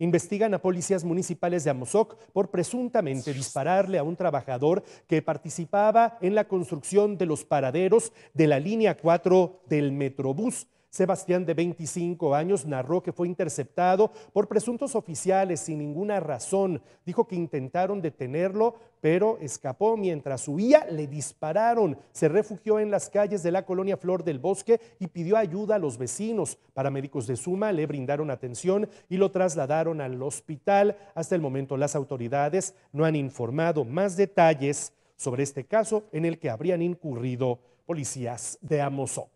Investigan a policías municipales de Amozoc por presuntamente dispararle a un trabajador que participaba en la construcción de los paraderos de la línea 4 del Metrobús. Sebastián, de 25 años, narró que fue interceptado por presuntos oficiales sin ninguna razón. Dijo que intentaron detenerlo, pero escapó. Mientras huía, le dispararon. Se refugió en las calles de la colonia Flor del Bosque y pidió ayuda a los vecinos. Paramédicos de Suma le brindaron atención y lo trasladaron al hospital. Hasta el momento, las autoridades no han informado más detalles sobre este caso en el que habrían incurrido policías de Amozoc.